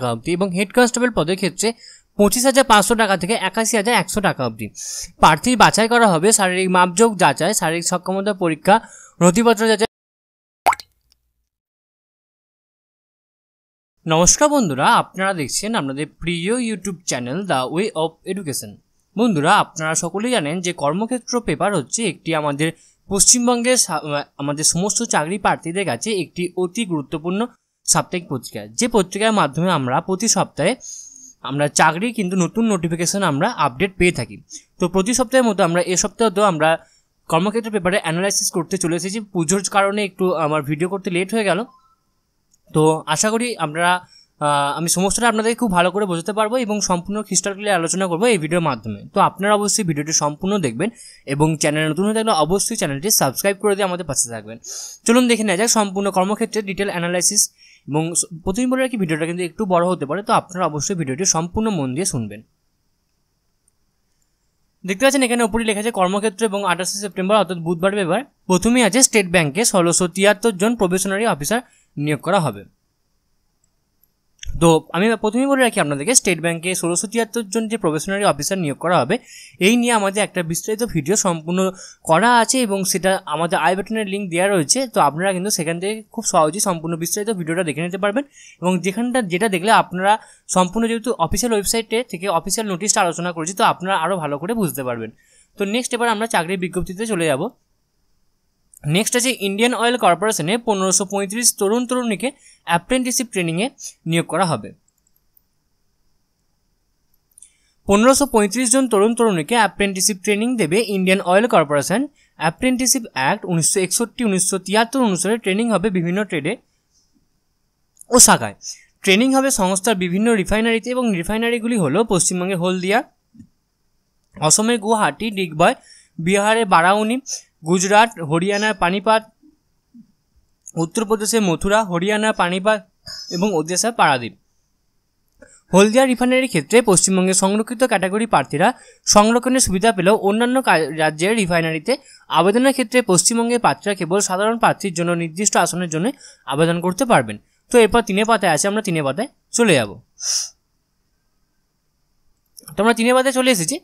টাকা অবধি এবং হেড কনস্টেবল পদের ক্ষেত্রে পঁচিশ হাজার পাঁচশো টাকা থেকে একাশি হাজার একশো টাকা অবধি প্রার্থী বাছাই করা হবে শারীরিক মাপযোগ যাচাই শারীরিক সক্ষমতা পরীক্ষা নথিপত্র যাচাই নমস্কার বন্ধুরা আপনারা দেখছেন আপনাদের প্রিয় YouTube channel the way of education বন্ধুরা আপনারা সকলেই জানেন যে কর্মক্ষেত্র পেপার হচ্ছে একটি আমাদের পশ্চিমবঙ্গের আমাদের সমস্ত চাকরি প্রার্থীদের কাছে একটি অতি গুরুত্বপূর্ণ সাপ্তাহিক পত্রিকা যে পত্রিকার মাধ্যমে আমরা প্রতি সপ্তাহে আমরা চাকরি কিন্তু নতুন নোটিফিকেশান আমরা আপডেট পেয়ে থাকি তো প্রতি সপ্তাহের মতো আমরা এ সপ্তাহ তো আমরা কর্মক্ষেত্র পেপারে অ্যানালাইসিস করতে চলে এসেছি পুজোর কারণে একটু আমার ভিডিও করতে লেট হয়ে গেল তো আশা করি আমরা আমি সমস্তটা আপনাদের খুব ভালো করে বোঝাতে পারবো এবং সম্পূর্ণ ক্লিয়ার আলোচনা করবো এই ভিডিওর মাধ্যমে তো আপনারা অবশ্যই ভিডিওটি সম্পূর্ণ দেখবেন এবং চ্যানেল নতুন হয়ে থাকলে অবশ্যই চ্যানেলটি সাবস্ক্রাইব করে দিয়ে আমাদের পাশে থাকবেন চলুন দেখে নেওয়া যাক সম্পূর্ণ কর্মক্ষেত্রে ডিটেল অ্যানালাইসিস এবং প্রতিদিন বলে রাখি ভিডিওটা কিন্তু একটু বড় হতে পারে তো আপনারা অবশ্যই ভিডিওটি সম্পূর্ণ মন দিয়ে শুনবেন দেখতে পাচ্ছেন এখানে ওপরে লেখা আছে কর্মক্ষেত্র এবং আঠাশে সেপ্টেম্বর অর্থাৎ বুধবার বেবার প্রথমেই আছে স্টেট ব্যাংকে ষোলোশো তিয়াত্তর জন প্রবেশনারি অফিসার নিয়োগ করা হবে তো আমি প্রথমেই বলে রাখি আপনাদেরকে স্টেট ব্যাংকে ষোলোশো তিয়াত্তর জন যে প্রফেশনারি অফিসার নিয়োগ করা হবে এই নিয়ে আমাদের একটা বিস্তারিত ভিডিও সম্পূর্ণ করা আছে এবং সেটা আমাদের আই বাটনের লিঙ্ক দেওয়া রয়েছে তো আপনারা কিন্তু সেখান থেকে খুব সহজেই সম্পূর্ণ বিস্তারিত ভিডিওটা দেখে নিতে পারবেন এবং যেখানটা যেটা দেখলে আপনারা সম্পূর্ণ যেহেতু অফিসিয়াল ওয়েবসাইটে থেকে অফিসিয়াল নোটিশটা আলোচনা করেছি তো আপনারা আরও ভালো করে বুঝতে পারবেন তো নেক্সট এবার আমরা চাকরির বিজ্ঞপ্তিতে চলে যাব নেক্সট আছে ইন্ডিয়ান অয়েল কর্পোরেশনে পনেরোশো পঁয়ত্রিশ তরুণ তরুণীকে অ্যাপ্রেন্টিসশিপ ট্রেনিংয়ে নিয়োগ করা হবে পনেরোশো পঁয়ত্রিশ জন তরুণ তরুণীকে অ্যাপ্রেন্টিসশিপ ট্রেনিং দেবে Indian Oil Corporation apprenticeship act উনিশশো একষট্টি উনিশশো তিয়াত্তর অনুসারে ট্রেনিং হবে বিভিন্ন ট্রেডে ও শাখায় ট্রেনিং হবে সংস্থার বিভিন্ন রিফাইনারিতে এবং রিফাইনারিগুলি হল পশ্চিমবঙ্গে হলদিয়া অসমের গুয়াহাটি ডিগবয় বিহারে বারাউনি গুজরাট হরিয়ানার পানিপাত উত্তরপ্রদেশের মথুরা হরিয়ানা পানিপাত এবং ওদেশা পারাদ্বীপ হলদিয়া রিফাইনারির ক্ষেত্রে পশ্চিমবঙ্গে সংরক্ষিত ক্যাটাগরি প্রার্থীরা সংরক্ষণের সুবিধা পেলেও অন্যান্য রাজ্যের রিফাইনারিতে আবেদনের ক্ষেত্রে পশ্চিমবঙ্গের প্রার্থীরা কেবল সাধারণ প্রার্থীর জন্য নির্দিষ্ট আসনের জন্য আবেদন করতে পারবেন তো এরপর তিনে পাতায় আছে আমরা তিনে পাতায় চলে যাব তোমরা তিনে পাতায় চলে এসেছি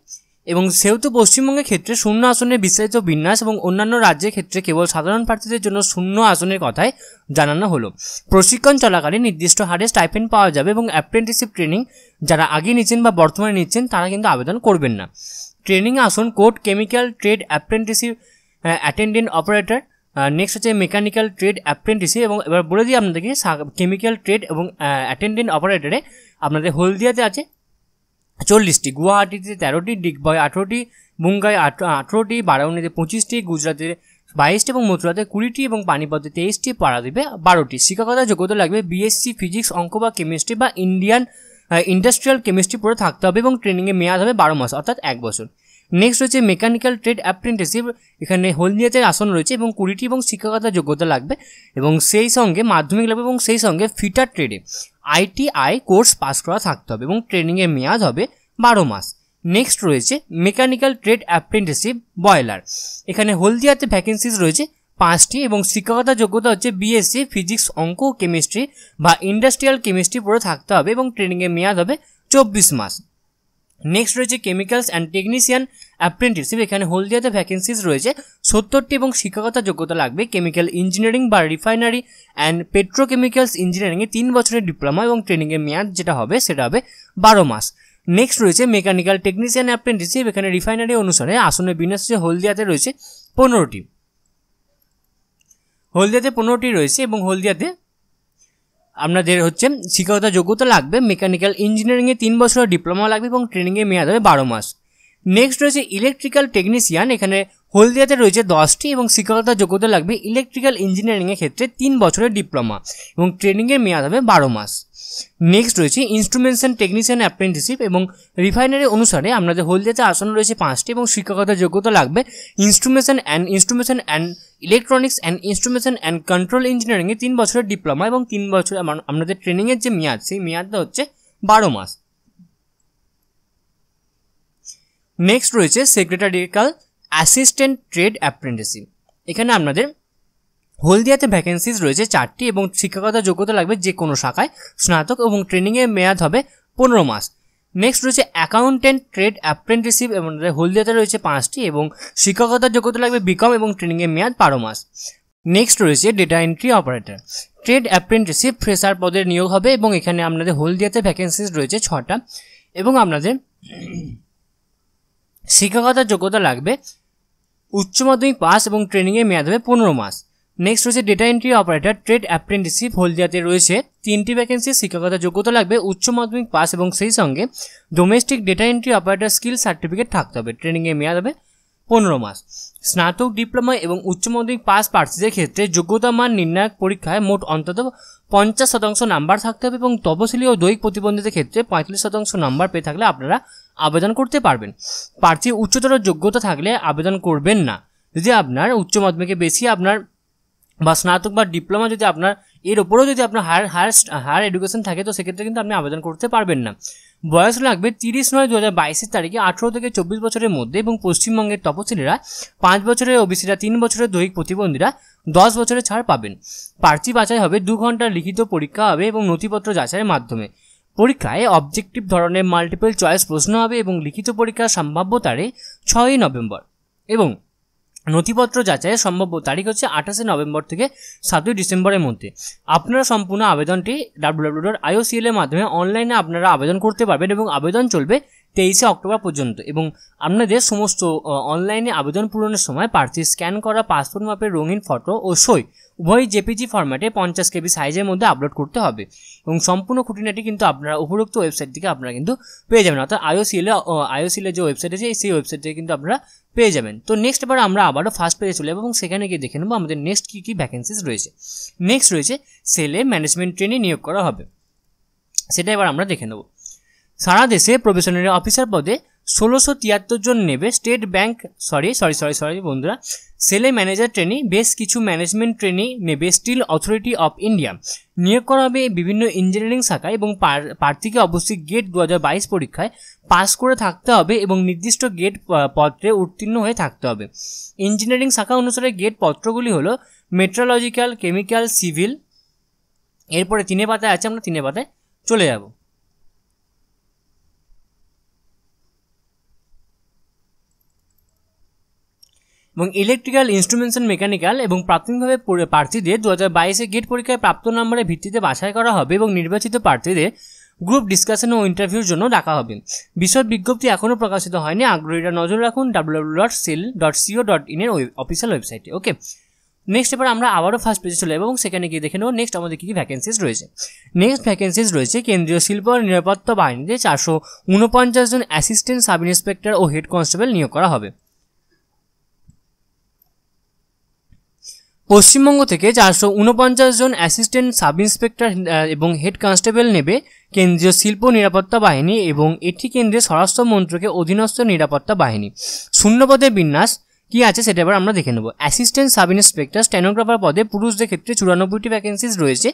এবং সেহেতু পশ্চিমবঙ্গের ক্ষেত্রে শূন্য আসনের বিস্তারিত বিন্যাস এবং অন্যান্য রাজ্যের ক্ষেত্রে কেবল সাধারণ প্রার্থীদের জন্য শূন্য আসনের কথাই জানানো হলো প্রশিক্ষণ চলাকালীন নির্দিষ্ট হারে স্টাইপেন্ড পাওয়া যাবে এবং অ্যাপ্রেন্টিসশিপ ট্রেনিং যারা আগে নিচ্ছেন বা বর্তমানে নিচ্ছেন তারা কিন্তু আবেদন করবেন না ট্রেনিং আসন code chemical trade apprenticeship attendant operator next হচ্ছে মেকানিক্যাল ট্রেড অ্যাপ্রেন্টিসি এবং এবার বলে দিই আপনাদেরকে কেমিক্যাল ট্রেড এবং অ্যাটেন্ডেন্ট অপারেটরে আপনাদের হলদিয়াতে আছে চল্লিশটি গুয়াহাটিতে তেরোটি ডিগবয় আঠেরোটি মুম্বাই আঠেরোটি বারাউনিতে পঁচিশটি গুজরাটের বাইশটি এবং মথুরাতে কুড়িটি এবং পানিপথে তেইশটি পাড়া দেবে বারোটি শিক্ষকতা যোগ্যতা লাগবে বিএসসি ফিজিক্স অঙ্ক বা কেমিস্ট্রি বা ইন্ডিয়ান ইন্ডাস্ট্রিয়াল কেমিস্ট্রি পড়ে থাকতে হবে এবং ট্রেনিংয়ে মেয়াদ হবে বারো মাস অর্থাৎ এক বছর নেক্সট রয়েছে মেকানিক্যাল ট্রেড অ্যাপ্রেন্টিসশিপ এখানে হলদিয়াতে আসন রয়েছে এবং কুড়িটি এবং শিক্ষকতা যোগ্যতা লাগবে এবং সেই সঙ্গে মাধ্যমিক লাগবে এবং সেই সঙ্গে ফিটার ট্রেডে আইটিআই কোর্স পাস করা থাকতে হবে এবং ট্রেনিংয়ের মেয়াদ হবে বারো মাস নেক্সট রয়েছে মেকানিক্যাল ট্রেড অ্যাপ্রেন্টিসশিপ ব্রয়লার এখানে হলদিয়াতে ভ্যাকেন্সিস রয়েছে পাঁচটি এবং শিক্ষকতা যোগ্যতা হচ্ছে বিএসসি ফিজিক্স অঙ্ক কেমিস্ট্রি বা ইন্ডাস্ট্রিয়াল কেমিস্ট্রি পড়ে থাকতে হবে এবং ট্রেনিংয়ের মেয়াদ হবে চব্বিশ মাস নেক্সট রয়েছে কেমিক্যালস অ্যান্ড টেকনিশিয়ান অ্যাপ্রেন্টিসশিপ এখানে হলদিয়াতে ভ্যাকেন্সিস রয়েছে সত্তরটি এবং শিক্ষাগত যোগ্যতা লাগবে কেমিক্যাল ইঞ্জিনিয়ারিং বা রিফাইনারি অ্যান্ড পেট্রোকেমিক্যালস ইঞ্জিনিয়ারিংয়ে তিন বছরের ডিপ্লোমা এবং ট্রেনিংয়ের মেয়াদ যেটা হবে সেটা হবে বারো মাস নেক্সট রয়েছে মেকানিক্যাল টেকনিশিয়ান অ্যাপ্রেন্টিসশিপ এখানে রিফাইনারি অনুসারে আসনে বিন্যাস হলদিয়াতে রয়েছে পনেরোটি হলদিয়াতে পনেরোটি রয়েছে এবং হলদিয়াতে আপনাদের হচ্ছে শিক্ষকতা যোগ্যতা লাগবে মেকানিক্যাল ইঞ্জিনিয়ারিংয়ে তিন বছরের ডিপ্লোমা লাগবে এবং ট্রেনিংয়ে মেয়াদ হবে বারো মাস নেক্সট রয়েছে ইলেকট্রিক্যাল টেকনিশিয়ান এখানে হলদিয়াতে রয়েছে দশটি এবং শিক্ষকতা যোগ্যতা লাগবে ইলেকট্রিক্যাল ইঞ্জিনিয়ারিংয়ের ক্ষেত্রে তিন বছরের ডিপ্লোমা এবং ট্রেনিংয়ের মেয়াদ হবে বারো মাস নেক্সট রয়েছে ইনস্ট্রুমেন্টস অ্যান্ড টেকনিশিয়ান অ্যাপ্রেন্টিসিপ এবং রিফাইনারি অনুসারে আপনাদের হলদিয়াতে আসন রয়েছে পাঁচটি এবং শিক্ষকতার যোগ্যতা লাগবে instrumentation and instrumentation and electronics and instrumentation and control ইঞ্জিনিয়ারিংয়ে তিন বছরের ডিপ্লোমা এবং তিন বছর আপনাদের ট্রেনিংয়ের যে মেয়াদ সেই মেয়াদটা হচ্ছে বারো মাস নেক্সট রয়েছে সেক্রেটারিক্যাল অ্যাসিস্ট্যান্ট ট্রেড অ্যাপ্রেন্টিসিপ এখানে আপনাদের হলদিয়াতে ভ্যাকেন্সিজ রয়েছে চারটি এবং শিক্ষকতা যোগ্যতা লাগবে যে কোনো শাখায় স্নাতক এবং ট্রেনিংয়ের মেয়াদ হবে পনেরো মাস নেক্সট রয়েছে অ্যাকাউন্টেন্ট ট্রেড অ্যাপ্রেন্টিসিপ এবং হলদিয়াতে রয়েছে পাঁচটি এবং শিক্ষকতার যোগ্যতা লাগবে বিকম এবং ট্রেনিংয়ের মেয়াদ বারো মাস নেক্সট রয়েছে data entry operator trade apprenticeship fresher পদের নিয়োগ হবে এবং এখানে আপনাদের হলদিয়াতে ভ্যাকেন্সিজ রয়েছে ছটা এবং আপনাদের শিক্ষকতার যোগ্যতা লাগবে উচ্চ মাধ্যমিক পাস এবং ট্রেনিংয়ের মেয়াদ হবে পনেরো মাস নেক্সট রয়েছে data entry operator trade apprenticeship হলদিয়াতে রয়েছে তিনটি ভ্যাকেন্সি শিক্ষকতা যোগ্যতা লাগবে উচ্চ মাধ্যমিক পাস এবং সেই সঙ্গে domestic data entry operator skill certificate থাকতে হবে ট্রেনিংয়ে মেয়াদ হবে পনেরো মাস স্নাতক ডিপ্লোমা এবং উচ্চ মাধ্যমিক পাস প্রার্থীদের ক্ষেত্রে যোগ্যতা মান নির্ণায়ক পরীক্ষায় মোট অন্তত পঞ্চাশ শতাংশ নাম্বার থাকতে হবে এবং তপশিলি ও দৈহিক প্রতিবন্ধীদের ক্ষেত্রে পঁয়তাল্লিশ শতাংশ নাম্বার পেয়ে থাকলে আপনারা আবেদন করতে পারবেন প্রার্থী উচ্চতর যোগ্যতা থাকলে আবেদন করবেন না যদি আপনার উচ্চ মাধ্যমিকে বেশি আপনার বা স্নাতক বা ডিপ্লোমা যদি আপনার এর ওপরেও যদি আপনার হায়ার হায়ার হায়ার এডুকেশন থাকে তো সেক্ষেত্রে কিন্তু আপনি আবেদন করতে পারবেন না বয়স লাগবে তিরিশ নয় দু হাজার বাইশের তারিখে আঠেরো থেকে চব্বিশ বছরের মধ্যে এবং পশ্চিমবঙ্গের তপশিলীরা পাঁচ বছরের ওবিসিরা তিন বছরের দৈহিক প্রতিবন্ধীরা দশ বছরের ছাড় পাবেন প্রার্থী বাছাই হবে দু ঘন্টার লিখিত পরীক্ষা হবে এবং নথিপত্র যাচাইয়ের মাধ্যমে পরীক্ষায় অবজেক্টিভ ধরনের মাল্টিপল চয়েস প্রশ্ন হবে এবং লিখিত পরীক্ষার সম্ভাব্য তারিখ ছয়ই নভেম্বর এবং নথিপত্র যাচাইয়ের সম্ভাব্য তারিখ হচ্ছে আঠাশে নভেম্বর থেকে সাতই ডিসেম্বরের মধ্যে আপনারা সম্পূর্ণ আবেদনটি ডাব্লিউডাব্লিউ ডট আইওসিএলের মাধ্যমে অনলাইনে আপনারা আবেদন করতে পারবেন এবং আবেদন চলবে তেইশে অক্টোবর পর্যন্ত এবং আপনাদের সমস্ত অনলাইনে আবেদন পূরণের সময় প্রার্থীর স্ক্যান করা পাসপোর্ট মাপের রঙিন ফটো ও সই উভয় জেপিজি ফরম্যাটে পঞ্চাশ কেবি সাইজের মধ্যে আপলোড করতে হবে এবং সম্পূর্ণ খুঁটিনাটি কিন্তু আপনারা উপরোক্ত ওয়েবসাইট থেকে আপনারা কিন্তু পেয়ে যাবেন অর্থাৎ আইওসিএলে আইওসিএলের যে ওয়েবসাইট আছে সেই ওয়েবসাইট থেকে কিন্তু আপনারা পেয়ে যাবেন তো নেক্সট এবার আমরা আবারও ফার্স্ট পেজে চলে যাবো এবং সেখানে গিয়ে দেখে নেবো আমাদের নেক্সট কী কী ভ্যাকেন্সিস রয়েছে নেক্সট রয়েছে সেলে ম্যানেজমেন্ট ট্রেনে নিয়োগ করা হবে সেটা এবার আমরা দেখে নেব সারা দেশে প্রবেশনারি অফিসার পদে ষোলোশো তিয়াত্তর জন নেবে State Bank sorry sorry sorry sorry বন্ধুরা সেলে ম্যানেজার ট্রেনিং বেশ কিছু ম্যানেজমেন্ট ট্রেনিং নেবে স্টিল অথরিটি অফ ইন্ডিয়া নিয়োগ করা হবে বিভিন্ন ইঞ্জিনিয়ারিং শাখায় এবং প্রার্থীকে অবশ্যই গেট দু পরীক্ষায় পাস করে থাকতে হবে এবং নির্দিষ্ট গেট পত্রে উত্তীর্ণ হয়ে থাকতে হবে ইঞ্জিনিয়ারিং শাখা অনুসারে গেট পত্রগুলি হলো মেট্রোলজিক্যাল কেমিক্যাল সিভিল এরপরে তিনে পাতায় আছে আমরা তিনে পাতায় চলে যাব এবং ইলেকট্রিক্যাল ইনস্ট্রুমেন্টস অ্যান্ড মেকানিক্যাল এবং প্রাথমিকভাবে প্রার্থীদের দু হাজার বাইশে গেট পরীক্ষায় প্রাপ্ত নম্বরের ভিত্তিতে বাছাই করা হবে এবং নির্বাচিত প্রার্থীদের গ্রুপ ডিসকাশন ও ইন্টারভিউর জন্য ডাকা হবে বিশদ বিজ্ঞপ্তি এখনও প্রকাশিত হয়নি আগ্রহীরা নজর রাখুন W dot SAIL dot co dot ইনের অফিসিয়াল ওয়েবসাইটে ওকে নেক্সট এবার আমরা আবারও ফার্স্ট পেজে চলে এবং সেখানে গিয়ে দেখে নেব নেক্সট আমাদের কী কী ভ্যাকেন্সিজ রয়েছে নেক্সট ভ্যাকেন্সিজ রয়েছে কেন্দ্রীয় শিল্প নিরাপত্তা বাহিনীতে চারশো উনপঞ্চাশ জন অ্যাসিস্ট্যান্ট সাব ইন্সপেক্টর ও হেড কনস্টেবল নিয়োগ করা হবে পশ্চিমবঙ্গ থেকে চারশো উনপঞ্চাশ জন অ্যাসিস্ট্যান্ট সাব ইন্সপেক্টর এবং হেড কনস্টেবল নেবে কেন্দ্রীয় শিল্প নিরাপত্তা বাহিনী এবং এটি কেন্দ্রীয় স্বরাষ্ট্র মন্ত্রকের অধীনস্থ নিরাপত্তা বাহিনী শূন্যপদের বিন্যাস কি আছে সেটা এবার আমরা দেখে নেব অ্যাসিস্ট্যান্ট সাব ইন্সপেক্টর স্টেনোগ্রাফার পদে পুরুষদের ক্ষেত্রে চুরানব্বইটি ভ্যাকেন্সিজ রয়েছে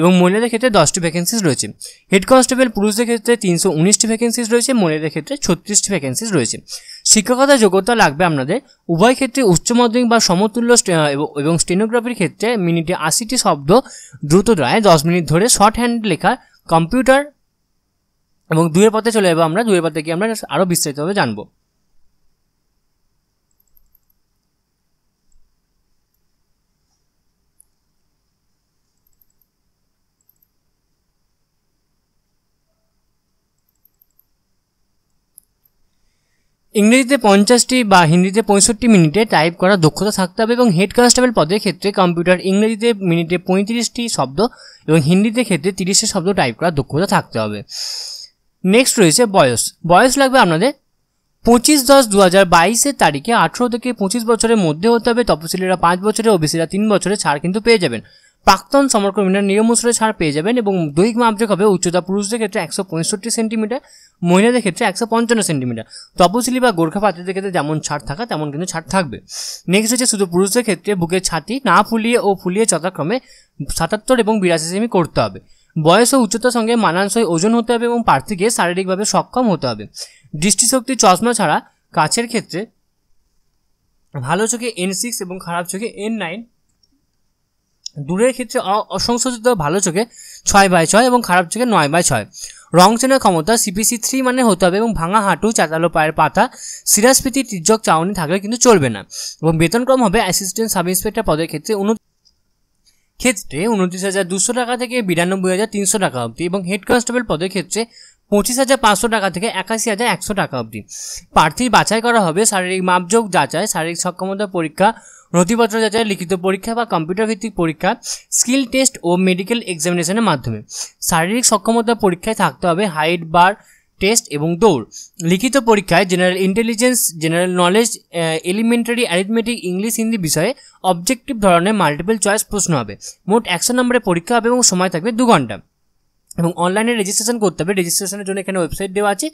এবং মহিলাদের ক্ষেত্রে দশটি ভ্যাকেন্সিস রয়েছে হেড কনস্টেবল পুরুষদের ক্ষেত্রে তিনশো উনিশটি ভ্যাকেন্সিস রয়েছে মহিলাদের ক্ষেত্রে ছত্রিশটি ভ্যাকেন্সিস রয়েছে শিক্ষকতা যোগ্যতা লাগবে আপনাদের উভয় ক্ষেত্রে উচ্চ মাধ্যমিক বা সমতুল্য এবং স্টেনোগ্রাফির ক্ষেত্রে মিনিটে আশিটি শব্দ দ্রুত দ্বারায় দশ মিনিট ধরে শর্ট হ্যান্ড লেখা কম্পিউটার এবং দুয়ের পথে চলে যাবো আমরা দুয়ের পথে গিয়ে আমরা আরও বিস্তারিতভাবে জানবো ইংরেজিতে পঞ্চাশটি বা হিন্দিতে পঁয়ষট্টি মিনিটে টাইপ করার দক্ষতা থাকতে হবে এবং হেড কনস্টেবল পদের ক্ষেত্রে কম্পিউটার ইংরেজিতে মিনিটে পঁয়ত্রিশটি শব্দ এবং হিন্দিতে ক্ষেত্রে তিরিশটি শব্দ টাইপ করার দক্ষতা থাকতে হবে নেক্সট রয়েছে বয়স বয়স লাগবে আপনাদের পঁচিশ দশ দু হাজার বাইশের তারিখে আঠেরো থেকে পঁচিশ বছরের মধ্যে হতে হবে তপশিলীরা পাঁচ বছরে ওবিসিরা তিন বছরে ছাড় কিন্তু পেয়ে যাবেন প্রাক্তন সমরকর্মীরা নিয়ম অনুসারে ছাড় পেয়ে যাবেন এবং দৈহিক মাপযোগ হবে উচ্চতা পুরুষদের ক্ষেত্রে একশো পঁয়ষট্টি সেন্টিমিটার মহিলাদের ক্ষেত্রে একশো পঞ্চান্ন সেন্টিমিটার তপশিলি বা গোর্খা পাত্রীদের ক্ষেত্রে যেমন ছাড় থাকা তেমন কিন্তু ছাড় থাকবে নেক্সট হচ্ছে শুধু পুরুষদের ক্ষেত্রে বুকের ছাতি না ফুলিয়ে ও ফুলিয়ে যথাক্রমে সাতাত্তর এবং বিরাশি সেমি করতে হবে বয়স ও উচ্চতার সঙ্গে মানানসই ওজন হতে হবে এবং প্রার্থীকে শারীরিকভাবে সক্ষম হতে হবে দৃষ্টিশক্তি চশমা ছাড়া কাছের ক্ষেত্রে ভালো চোখে এন সিক্স এবং খারাপ চোখে এন নাইন দূরের ক্ষেত্রে অসংশোধিত ভালো চোখে ছয় বাই ছয় এবং খারাপ চোখে নয় বাই ছয় রং চেনার ক্ষমতা সিপিসি থ্রি মানে হতে হবে এবং ভাঙা হাঁটু চাতালো পায়ের পাতা সিরাজপিতি তির্যক চাউনি থাকলে কিন্তু চলবে না এবং বেতনক্রম হবে অ্যাসিস্ট্যান্ট সাব ইন্সপেক্টর পদের ক্ষেত্রে ক্ষেত্রে উনত্রিশ হাজার দুশো টাকা থেকে বিরানব্বই হাজার তিনশো টাকা অবধি এবং হেড কনস্টেবল পদের ক্ষেত্রে পঁচিশ হাজার পাঁচশো টাকা থেকে একাশি হাজার একশো টাকা অবধি প্রার্থী বাছাই করা হবে শারীরিক মাপযোগ যাচাই শারীরিক সক্ষমতা পরীক্ষা নথিপত্র যাচাই লিখিত পরীক্ষা বা কম্পিউটার ভিত্তিক পরীক্ষা স্কিল টেস্ট ও মেডিকেল এক্সামিনেশনের মাধ্যমে শারীরিক সক্ষমতা পরীক্ষায় থাকতে হবে হাইট বার টেস্ট এবং দৌড় লিখিত পরীক্ষায় general intelligence general knowledge elementary arithmetic English Hindi বিষয়ে অবজেক্টিভ ধরনের মাল্টিপল চয়েস প্রশ্ন হবে মোট একশো নম্বরের পরীক্ষা হবে এবং সময় থাকবে দু ঘন্টা এবং অনলাইনে রেজিস্ট্রেশন করতে হবে রেজিস্ট্রেশনের জন্য এখানে ওয়েবসাইট দেওয়া আছে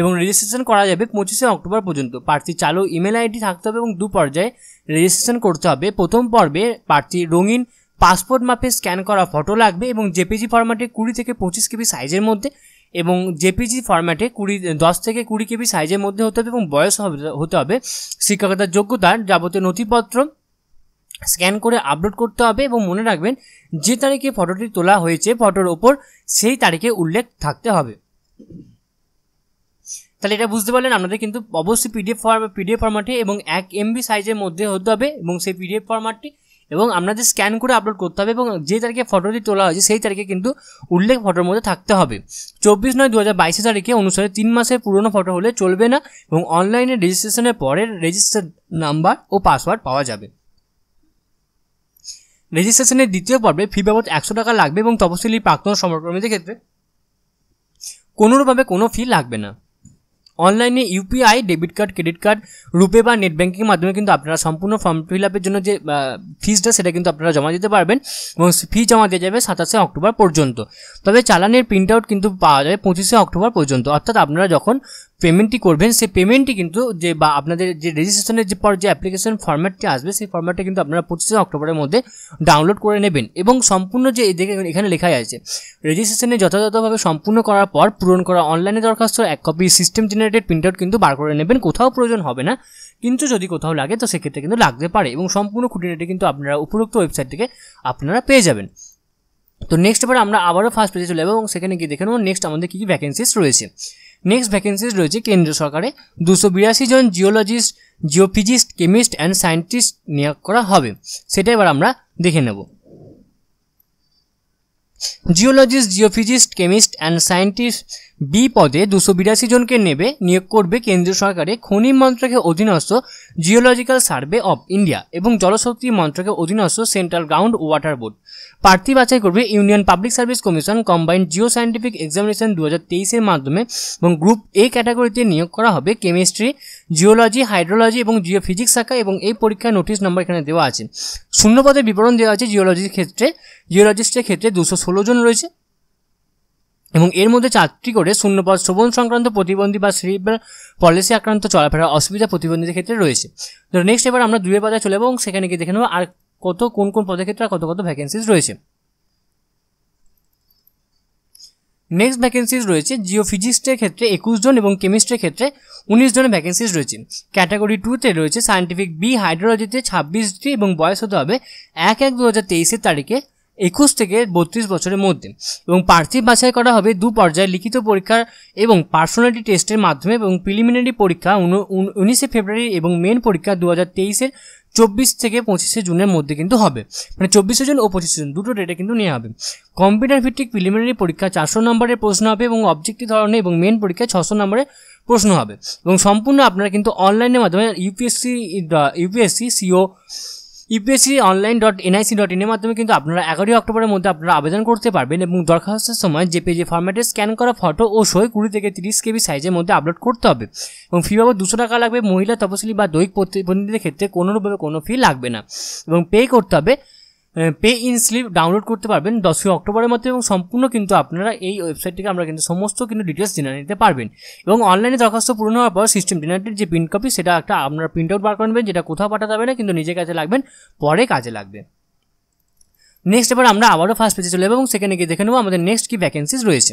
এবং রেজিস্ট্রেশন করা যাবে পঁচিশে অক্টোবর পর্যন্ত প্রার্থী চালু ইমেল আইডি থাকতে হবে এবং দু পর্যায়ে রেজিস্ট্রেশন করতে হবে প্রথম পর্বে প্রার্থী রঙিন পাসপোর্ট মাপে স্ক্যান করা ফটো লাগবে এবং জেপিজি ফরম্যাটে কুড়ি থেকে পঁচিশ কেবি সাইজের মধ্যে এবং জেপিজি ফরম্যাটে কুড়ি দশ থেকে কুড়ি কেবি সাইজের মধ্যে হতে হবে এবং বয়স হতে হবে শিক্ষকতার যোগ্যতার যাবতীয় নথিপত্র স্ক্যান করে আপলোড করতে হবে এবং মনে রাখবেন যে তারিখে ফটোটি তোলা হয়েছে ফটোর ওপর সেই তারিখে উল্লেখ থাকতে হবে তাহলে এটা বুঝতে পারলেন আপনাদের কিন্তু অবশ্যই পিডিএফ ফর্মে পিডিএফ ফরম্যাটে এবং এক এমবি সাইজের মধ্যে হতে হবে এবং সেই পিডিএফ ফরম্যাটটি এবং আপনাদের স্ক্যান করে আপলোড করতে হবে এবং যে তারিখে ফটোটি তোলা হয়েছে সেই তারিখে কিন্তু উল্লেখ ফটোর মধ্যে থাকতে হবে চব্বিশ নয় দু হাজার বাইশে তারিখে অনুসারে তিন মাসের পুরনো ফটো হলে চলবে না এবং অনলাইনে রেজিস্ট্রেশনের পরে রেজিস্টার নাম্বার ও পাসওয়ার্ড পাওয়া যাবে রেজিস্ট্রেশনের দ্বিতীয় পর্বে ফি বাবদ একশো টাকা লাগবে এবং তপশিলি প্রাক্তন সমরকর্মীদের ক্ষেত্রে কোনোভাবে কোনো ফি লাগবে না অনলাইনে UPI debit card credit card RuPay বা নেট ব্যাঙ্কিং মাধ্যমে কিন্তু আপনারা সম্পূর্ণ ফর্ম ফিল আপের জন্য যে ফিজটা সেটা কিন্তু আপনারা জমা দিতে পারবেন এবং ফি জমা দেওয়া যাবে সাতাশে অক্টোবর পর্যন্ত তবে চালানের প্রিন্ট আউট কিন্তু পাওয়া যাবে পঁচিশে অক্টোবর পর্যন্ত অর্থাৎ আপনারা যখন পেমেন্টটি করবেন সেই পেমেন্টটি কিন্তু যে বা আপনাদের যে রেজিস্ট্রেশনের যে পর যে অ্যাপ্লিকেশন ফর্ম্যাটটি আসবে সেই ফর্ম্যাটটা কিন্তু আপনারা পঁচিশে অক্টোবরের মধ্যে ডাউনলোড করে নেবেন এবং সম্পূর্ণ যে এখানে লেখাই আছে রেজিস্ট্রেশনে যথাযথভাবে সম্পূর্ণ করার পর পূরণ করা অনলাইনে দরখাস্ত এক copy system generated print out কিন্তু বার করে নেবেন কোথাও প্রয়োজন হবে না কিন্তু যদি কোথাও লাগে তো সেক্ষেত্রে কিন্তু লাগতে পারে এবং সম্পূর্ণ খুঁটিনাটি কিন্তু আপনারা উপরোক্ত ওয়েবসাইট থেকে আপনারা পেয়ে যাবেন তো নেক্সট এবার আমরা আবারও ফার্স্ট পেজে চলে যাবো এবং সেখানে গিয়ে দেখে নেবো নেক্সট আমাদের কী কী ভ্যাকেন্সিস রয়েছে নেক্সট ভ্যাকেন্সিজ রয়েছে কেন্দ্রীয় সরকারে দুশো বিরাশি জন geologist geophysicist chemist and scientist নিয়োগ করা হবে সেটা এবার আমরা দেখে নেব geologist geophysicist chemist and scientist B পদে দুশো বিরাশি জনকে নেবে নিয়োগ করবে কেন্দ্রীয় সরকারের খনি মন্ত্রকের অধীনস্থ জিওলজিক্যাল সার্ভে অব ইন্ডিয়া এবং জলশক্তি মন্ত্রকের অধীনস্থ সেন্ট্রাল গ্রাউন্ড ওয়াটার বোর্ড প্রার্থী বাছাই করবে Union Public Service Commission combined geo scientific examination দু হাজার তেইশের মাধ্যমে এবং গ্রুপ এ ক্যাটাগরিতে নিয়োগ করা হবে কেমিস্ট্রি জিওলজি হাইড্রোলজি এবং ফিজিক্স শাখা এবং এই পরীক্ষার নোটিশ নম্বর এখানে দেওয়া আছে শূন্য পদে বিবরণ দেওয়া আছে জিওলজির ক্ষেত্রে জিওলজিস্টের ক্ষেত্রে দুশো ষোলো জন রয়েছে এবং এর মধ্যে চারটি করে শূন্যপদ শ্রবণ সংক্রান্ত প্রতিবন্ধী বা সেরিব্রাল পলিসি আক্রান্ত চলাফেরা অসুবিধা প্রতিবন্ধীদের ক্ষেত্রে রয়েছে ধরো নেক্সট এবার আমরা দুয়ের পাতায় চলে এবং সেখানে গিয়ে দেখে নেবো আর কত কোন কোন পদের ক্ষেত্রে আর কত কত ভ্যাকেন্সিজ রয়েছে নেক্সট ভ্যাকেন্সিজ রয়েছে জিও ফিজিক্সের ক্ষেত্রে একুশ জন এবং কেমিস্ট্রির ক্ষেত্রে উনিশ জনের ভ্যাকেন্সিজ রয়েছে ক্যাটাগরি টুতে রয়েছে সায়েন্টিফিক বি হাইড্রোলজিতে ছাব্বিশটি এবং বয়স হতে হবে এক এক দু হাজার তেইশের তারিখে একুশ থেকে বত্রিশ বছরের মধ্যে এবং প্রার্থী বাছাই করা হবে দু পর্যায়ে লিখিত পরীক্ষা এবং পার্সোনালিটি টেস্টের মাধ্যমে এবং প্রিলিমিনারি পরীক্ষা উনিশে ফেব্রুয়ারি এবং মেন পরীক্ষা দু হাজার তেইশের চব্বিশ থেকে পঁচিশে জুনের মধ্যে কিন্তু হবে মানে চব্বিশে জুন ও পঁচিশে জুন দুটো ডেটে কিন্তু নেওয়া হবে কম্পিউটার ভিত্তিক প্রিলিমিনারি পরীক্ষা চারশো নম্বরের প্রশ্ন হবে এবং অবজেক্টিভ ধরনের এবং মেন পরীক্ষা ছশো নম্বরের প্রশ্ন হবে এবং সম্পূর্ণ আপনারা কিন্তু অনলাইনের মাধ্যমে UPSC UPSC co UPSC online dot NIC dot ইনের মাধ্যমে কিন্তু আপনারা এগারোই অক্টোবরের মধ্যে আপনারা আবেদন করতে পারবেন এবং দরখাস্তের সময় যে পেজে ফর্মেটে স্ক্যান করা ফটো ও সই কুড়ি থেকে তিরিশ কেবি সাইজের মধ্যে আপলোড করতে হবে এবং ফি বাবদ দুশো টাকা লাগবে মহিলা তপশিলি বা দৈহিক প্রতিবন্ধীদের ক্ষেত্রে কোনোরূপে কোনো ফি লাগবে না এবং পে করতে হবে পে ইন স্লিপ ডাউনলোড করতে পারবেন দশই অক্টোবরের মধ্যে এবং সম্পূর্ণ কিন্তু আপনারা এই ওয়েবসাইট থেকে আমরা কিন্তু সমস্ত কিন্তু ডিটেলস জেনে নিতে পারবেন এবং অনলাইনে দরখাস্ত পূরণ হওয়ার পর সিস্টেম জেনারেটেড যে প্রিন্ট কপি সেটা একটা আপনারা প্রিন্ট আউট বার করবেন যেটা কোথাও পাঠাতে হবে না কিন্তু নিজে কাজে লাগবেন পরে কাজে লাগবে নেক্সট এবার আমরা আবারও ফার্স্ট পেজে চলে যাবো এবং সেখানে গিয়ে দেখে নেবো আমাদের নেক্সট কি ভ্যাকেন্সিজ রয়েছে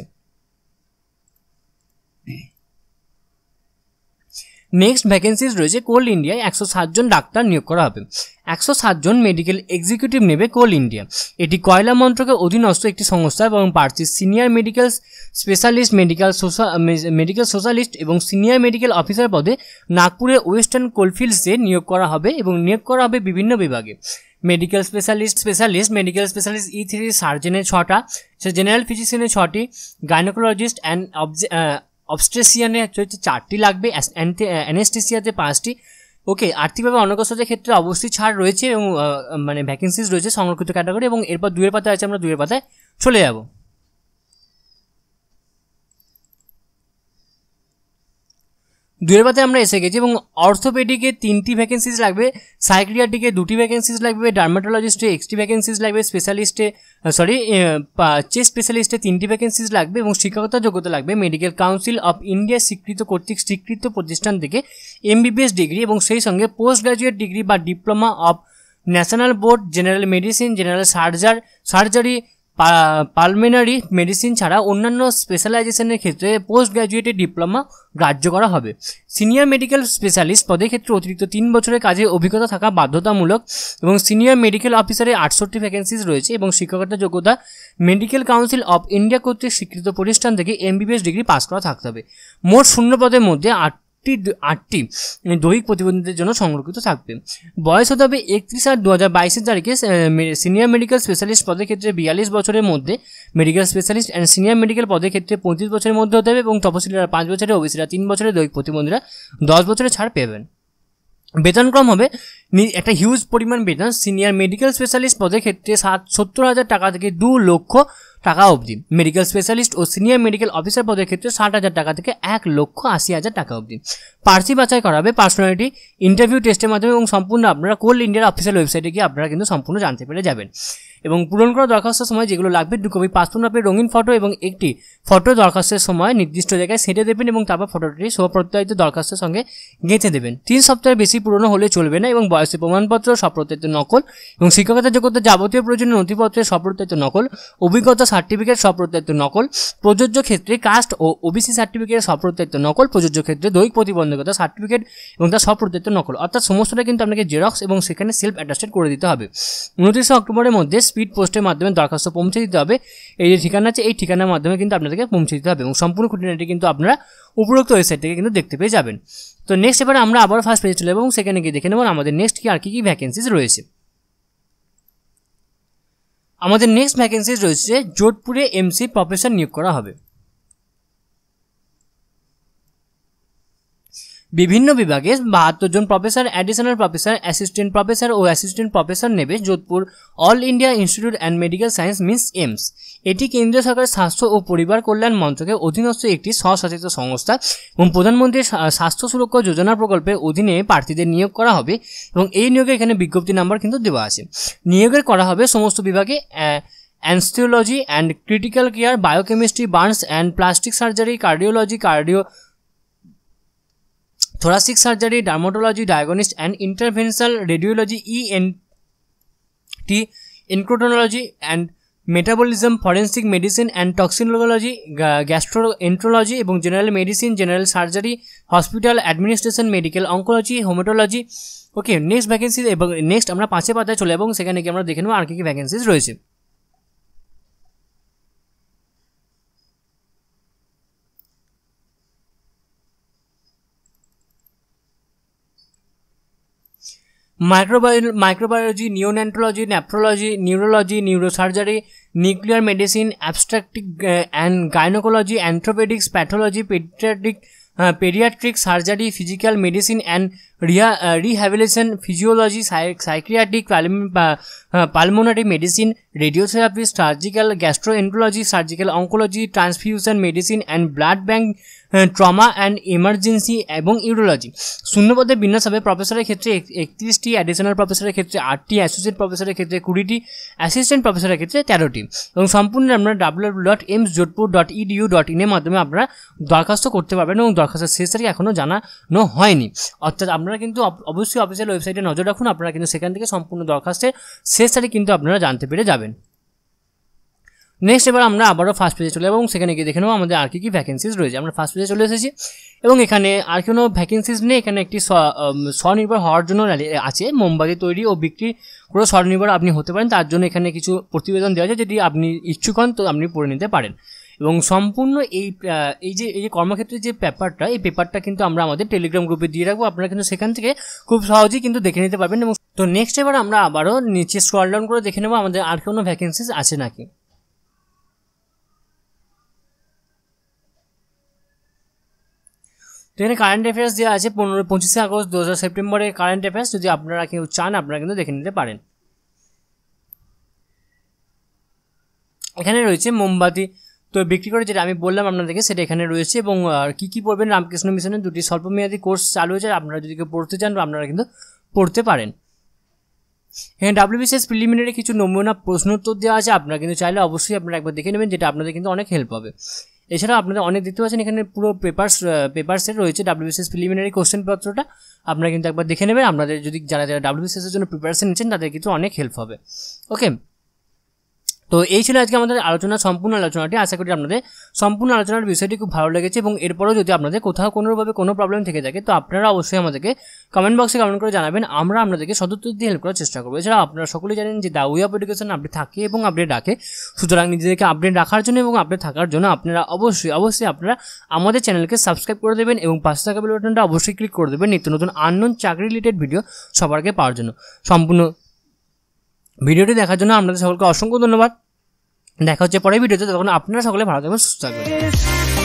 নেক্সট ভ্যাকেন্সিজ রয়েছে কোল ইন্ডিয়ায় একশো সাতজন ডাক্তার নিয়োগ করা হবে একশো সাতজন মেডিকেল এক্সিকিউটিভ নেবে কোল ইন্ডিয়া এটি কয়লা মন্ত্রকের অধীনস্থ একটি সংস্থা এবং প্রার্থী senior medical specialist medical social medical socialist এবং সিনিয়র মেডিকেল অফিসার পদে নাগপুরের ওয়েস্টার্ন কোলফিল্ডসে নিয়োগ করা হবে এবং নিয়োগ করা হবে বিভিন্ন বিভাগে medical specialist specialist medical specialist E three সার্জেনের ছটা জেনারেল ফিজিশিয়ানের ছটি গাইনোকোলজিস্ট অ্যান্ড অবজে অবস্ট্রেসিয়ানে হচ্ছে চারটি লাগবে অ্যানেস্টেসিয়াতে পাঁচটি ওকে আর্থিকভাবে অনগ্রস্তদের ক্ষেত্রে অবশ্যই ছাড় রয়েছে এবং মানে ভ্যাকেন্সিজ রয়েছে সংরক্ষিত ক্যাটাগরি এবং এরপর দুয়ের পাতায় আছে আমরা দুয়ের পাতায় চলে যাব দুয়ের পাতে আমরা এসে গেছি এবং অর্থোপেডিকে তিনটি ভ্যাকেন্সিজ লাগবে সাইক্রিয়াটিকে দুটি ভ্যাকেন্সিজ লাগবে ডার্মাটোলজিস্টে একটি ভ্যাকেন্সিজ লাগবে স্পেশালিস্টে সরি চেস্ট স্পেশালিস্টে তিনটি ভ্যাকেন্সিজ লাগবে এবং শিক্ষকতা যোগ্যতা লাগবে মেডিকেল কাউন্সিল অফ ইন্ডিয়া স্বীকৃত কর্তৃক স্বীকৃত প্রতিষ্ঠান থেকে এমবিবিএস ডিগ্রি এবং সেই সঙ্গে পোস্ট গ্রাজুয়েট ডিগ্রি বা diploma of national board general medicine general surgery surgery pulmonary medicine ছাড়া অন্যান্য স্পেশালাইজেশনের ক্ষেত্রে পোস্ট গ্র্যাজুয়েটের ডিপ্লোমা গ্রাহ্য করা হবে সিনিয়র মেডিকেল স্পেশালিস্ট পদের ক্ষেত্রে অতিরিক্ত তিন বছরের কাজে অভিজ্ঞতা থাকা বাধ্যতামূলক এবং সিনিয়র মেডিকেল অফিসারে আটষট্টি ভ্যাকেন্সিজ রয়েছে এবং শিক্ষকতা যোগ্যতা মেডিকেল কাউন্সিল অফ ইন্ডিয়া কর্তৃক স্বীকৃত প্রতিষ্ঠান থেকে এমবিবিএস ডিগ্রি পাস করা থাকতে হবে মোট শূন্য পদের মধ্যে আট আটটি আটটি দৈহিক প্রতিবন্ধীদের জন্য সংরক্ষিত থাকবে বয়স হতে হবে একত্রিশ আট দু হাজার বাইশের তারিখে সিনিয়র মেডিকেল স্পেশালিস্ট পদের ক্ষেত্রে বিয়াল্লিশ বছরের মধ্যে medical specialist and senior medical পদের ক্ষেত্রে পঁচিশ বছরের মধ্যে হতে হবে এবং তপশিলীরা পাঁচ বছরের ওবিসিরা তিন বছরের দৈহিক প্রতিবন্ধীরা দশ বছরের ছাড় পেবেন বেতনক্রম হবে একটা হিউজ পরিমাণ বেতন সিনিয়র মেডিকেল স্পেশালিস্ট পদের ক্ষেত্রে সাত সত্তর হাজার টাকা থেকে দু লক্ষ টাকা অবধি মেডিকেল স্পেশালিস্ট ও সিনিয়র মেডিকেল অফিসার পদের ক্ষেত্রে ষাট হাজার টাকা থেকে এক লক্ষ আশি হাজার টাকা অবধি পার্সি বাছাই করা হবে পার্সোনালিটি ইন্টারভিউ টেস্টের মাধ্যমে এবং সম্পূর্ণ আপনারা কোল ইন্ডিয়ার অফিসিয়াল ওয়েবসাইটে গিয়ে আপনারা কিন্তু সম্পূর্ণ জানতে পেরে যাবেন এবং পূরণ করা দরখাস্তের সময় যেগুলো লাগবে দু কপি পাসপোর্ট আপনি রঙিন ফটো এবং একটি ফটো দরখাস্তের সময় নির্দিষ্ট জায়গায় সেটে দেবেন এবং তারপর ফটোটি স্বপ্রত্যয়িত দরখাস্তের সঙ্গে গেঁথে দেবেন তিন সপ্তাহের বেশি পুরনো হলে চলবে না এবং বয়সের প্রমাণপত্র সপ্রত্যায়িত নকল এবং শিক্ষকতা যোগ্যতা যাবতীয় প্রয়োজনীয় নথিপত্রের স্বপ্রত্যয়িত নকল অভিজ্ঞতা সার্টিফিকেট সপ্রত্যায়িত নকল প্রযোজ্য ক্ষেত্রে কাস্ট ও ওবিসি সার্টিফিকেট স্বপ্রত্যয়িত নকল প্রযোজ্য ক্ষেত্রে দৈহিক প্রতিবন্ধকতা সার্টিফিকেট এবং তার স্বপ্রত্যয়িত নকল অর্থাৎ সমস্তটা কিন্তু আপনাকে জেরক্স এবং সেখানে সেলফ অ্যাটাস্টেড করে দিতে হবে উনত্রিশে অক্টোবরের মধ্যে স্পিড পোস্টের মাধ্যমে দরখাস্ত পৌঁছে দিতে হবে এই যে ঠিকানা আছে এই ঠিকানার মাধ্যমে কিন্তু আপনাদেরকে পৌঁছে দিতে হবে এবং সম্পূর্ণ খুঁটিনাটি কিন্তু আপনারা উপরোক্ত ওয়েবসাইট থেকে কিন্তু দেখতে পেয়ে যাবেন তো নেক্সট এবার আমরা আবার ফার্স্ট পেজে চলে এবং সেখানে গিয়ে দেখে নেব আমাদের নেক্সট কি আর কী কী ভ্যাকেন্সিজ রয়েছে আমাদের নেক্সট ভ্যাকেন্সিজ রয়েছে যোধপুরে এমসি প্রফেসর নিয়োগ করা হবে বিভিন্ন বিভাগে বাহাত্তর জন professor additional professor assistant professor ও অ্যাসিস্ট্যান্ট প্রফেসর নেবে Jodhpur all India institute and medical science miss AIIMS এটি কেন্দ্রীয় সরকারের স্বাস্থ্য ও পরিবার কল্যাণ মন্ত্রকের অধীনস্থ একটি স্বশাসিত সংস্থা এবং প্রধানমন্ত্রীর স্বাস্থ্য সুরক্ষা যোজনা প্রকল্পের অধীনে প্রার্থীদের নিয়োগ করা হবে এবং এই নিয়োগে এখানে বিজ্ঞপ্তি নাম্বার কিন্তু দেওয়া আছে নিয়োগের করা হবে সমস্ত বিভাগে anaesthesiology and critical care biochemistry burns and plastic surgery cardiology cardio dermatology diagnostic and diagnosis radiology E N T endocrinology and metabolism forensic medicine and toxicology enterology এবং general medicine general surgery hospital administration medical oncology haematology okay next vacancy এবং next আমরা পাঁচে পাতায় চলে এবং সেখানে কি আমরা দেখে নেবো আর কি কী ভ্যাকেন্সিজ রয়েছে microbio microbiology neonatology nephrology neurology neurosurgery nuclear medicine obstetrics and gynaecology orthopaedics pathology paediatric paediatric surgery physical medicine and rehab rehabilitation physiology psychiatric pulmonary medicine radiotherapy surgical gastroenterology surgical oncology transfusion medicine and blood bank trauma and emergency এবং urology শূন্যপদে বিন্যাস হবে প্রফেসরের ক্ষেত্রে একত্রিশটি additional প্রফেসরের ক্ষেত্রে আটটি associate প্রফেসরের ক্ষেত্রে কুড়িটি অ্যাসিস্ট্যান্ট প্রফেসরের ক্ষেত্রে তেরোটি এবং সম্পূর্ণ আপনারা W dot AIIMS Jodhpur dot edu dot ইনের মাধ্যমে আপনারা দরখাস্ত করতে পারবেন এবং দরখাস্তের শেষ তারিখ এখনও জানানো হয়নি অর্থাৎ আপনারা কিন্তু অবশ্যই অফিসিয়াল ওয়েবসাইটে নজর রাখুন আপনারা কিন্তু সেখান থেকে সম্পূর্ণ দরখাস্তের শেষ তারিখ কিন্তু আপনারা জানতে পেরে যাবেন নেক্সট এবার আমরা আবারও ফার্স্ট পেজে চলে এবং সেখানে গিয়ে দেখে নেবো আমাদের আর কি কী ভ্যাকেন্সিজ রয়েছে আমরা ফার্স্ট পেজে চলে এসেছি এবং এখানে আর কোনো ভ্যাকেন্সিজ নেই এখানে একটি স্বনির্ভর হওয়ার জন্য আছে মোমবাতি তৈরি ও বিক্রি করে স্বনির্ভর আপনি হতে পারেন তার জন্য এখানে কিছু প্রতিবেদন দেওয়া আছে যেটি আপনি ইচ্ছুক হন তো আপনি পড়ে নিতে পারেন এবং সম্পূর্ণ এই এই যে এই যে কর্মক্ষেত্রের যে পেপারটা এই পেপারটা কিন্তু আমরা আমাদের টেলিগ্রাম গ্রুপে দিয়ে রাখবো আপনারা কিন্তু সেখান থেকে খুব সহজেই কিন্তু দেখে নিতে পারবেন এবং তো নেক্সট এবার আমরা আবারও নিচে স্ক্রল ডাউন করে দেখে নেবো আমাদের আর কোনো ভ্যাকেন্সিজ আছে নাকি তো এখানে কারেন্ট অ্যাফেয়ার্স দেওয়া আছে পনেরো পঁচিশে আগস্ট দু হাজার সেপ্টেম্বরের কারেন্ট অ্যাফেয়ার্স যদি আপনারা কেউ চান আপনারা কিন্তু দেখে নিতে পারেন এখানে রয়েছে মোমবাতি তো বিক্রি করে যেটা আমি বললাম আপনাদেরকে সেটা এখানে রয়েছে এবং কী কী পড়বেন রামকৃষ্ণ মিশনের দুটি স্বল্পমেয়াদী কোর্স চালু হয়েছে আপনারা যদি কেউ পড়তে চান আপনারা কিন্তু পড়তে পারেন এখানে ডাব্লিউবিসিএস প্রিলিমিনারি কিছু নমুনা প্রশ্নোত্তর দেওয়া আছে আপনারা কিন্তু চাইলে অবশ্যই আপনারা একবার দেখে নেবেন যেটা আপনাদের কিন্তু অনেক হেল্প হবে এছাড়া আপনারা অনেক দেখতে পাচ্ছেন এখানে পুরো পেপার্স পেপার্সের রয়েছে ডাব্লিউবিসিএস প্রিলিমিনারি কোশ্চেন পত্রটা আপনারা কিন্তু একবার দেখে নেবেন আপনাদের যদি যারা যারা ডাব্লিউবিসিএসের জন্য প্রিপারেশন নিচ্ছেন তাদের কিন্তু অনেক হেল্প হবে ওকে তো এই ছিল আজকে আমাদের আলোচনা সম্পূর্ণ আলোচনাটি আশা করি আপনাদের সম্পূর্ণ আলোচনার বিষয়টি খুব ভালো লেগেছে এবং এরপরেও যদি আপনাদের কোথাও কোনোভাবে কোনো প্রবলেম থেকে থাকে তো আপনারা অবশ্যই আমাদেরকে কমেন্ট বক্সে কমেন্ট করে জানাবেন আমরা আপনাদেরকে সদুত্তর দিয়ে হেল্প করার চেষ্টা করবো এছাড়া আপনারা সকলেই জানেন যে the way of education update থাকে এবং আপডেট ডাকে সুতরাং নিজেদেরকে আপডেট রাখার জন্য এবং আপডেট থাকার জন্য আপনারা অবশ্যই অবশ্যই আপনারা আমাদের চ্যানেলকে সাবস্ক্রাইব করে দেবেন এবং পাশে থাকা বেল অবশ্যই ক্লিক করে দেবেন নিত্য নতুন আননোন চাকরি রিলেটেড ভিডিও সবারকে পাওয়ার জন্য সম্পূর্ণ ভিডিওটি দেখার জন্য আপনাদের সকলকে অসংখ্য ধন্যবাদ দেখা হচ্ছে পরের ভিডিওতে তখন আপনারা সকলে ভালো থাকবেন সুস্থ থাকবেন